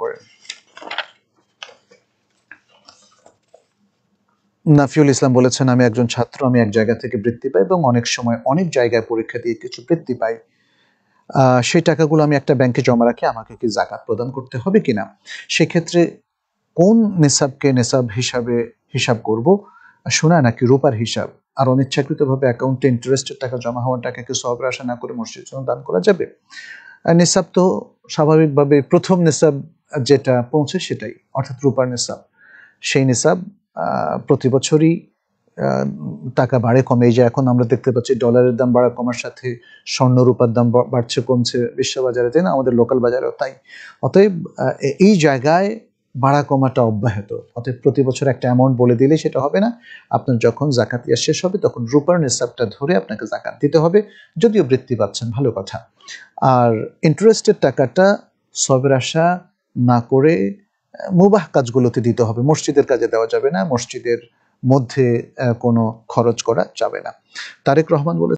করেন নাফিউল ইসলাম বলেছেন আমি একজন ছাত্র আমি এক জায়গা থেকে বৃত্তি পাই এবং অনেক সময় অনেক জায়গায় পরীক্ষা দিয়ে কিছু বৃত্তি পাই সেই টাকাগুলো আমি একটা ব্যাংকে জমা রাখি আমাকে কি জাকাত প্রদান করতে হবে কিনা সেক্ষেত্রে কোন নেশাবকে নেশাব হিসাবে হিসাব করব শোনা নাকি রূপার হিসাব আর অনিচ্ছাকৃতভাবে অ্যাকাউন্টে ইন্টারেস্টের টাকা জমা হওয়ার টাকাকে সব আশা না করে মসজিদ জন্য দান করা যাবে নেশাব তো স্বাভাবিকভাবে প্রথম নেশাব যেটা পৌঁছে সেটাই অর্থাৎ রূপার নিসাব সেই নিসাব প্রতি বছরই টাকা বাড়ে কমে এই যে এখন আমরা দেখতে পাচ্ছি ডলারের দাম বাড়া কমার সাথে স্বর্ণ রূপার দাম বাড়ছে কমছে বিশ্ববাজারে তাই না আমাদের লোকাল বাজারেও তাই অতএব এই জায়গায় বাড়া কমাটা অব্যাহত অতএব প্রতি বছর একটা অ্যামাউন্ট বলে দিলে সেটা হবে না আপনার যখন জাকাত ইয়া শেষ হবে তখন রূপার নিসাবটা ধরে আপনাকে জাকাত দিতে হবে যদিও বৃত্তি পাচ্ছেন ভালো কথা আর ইন্টারেস্টের টাকাটা সবের আশা না করে মুবাহ কাজগুলোতে দিতে হবে মসজিদের কাজে দেওয়া যাবে না মসজিদের মধ্যে কোনো খরচ করা যাবে না তারেক রহমান বলে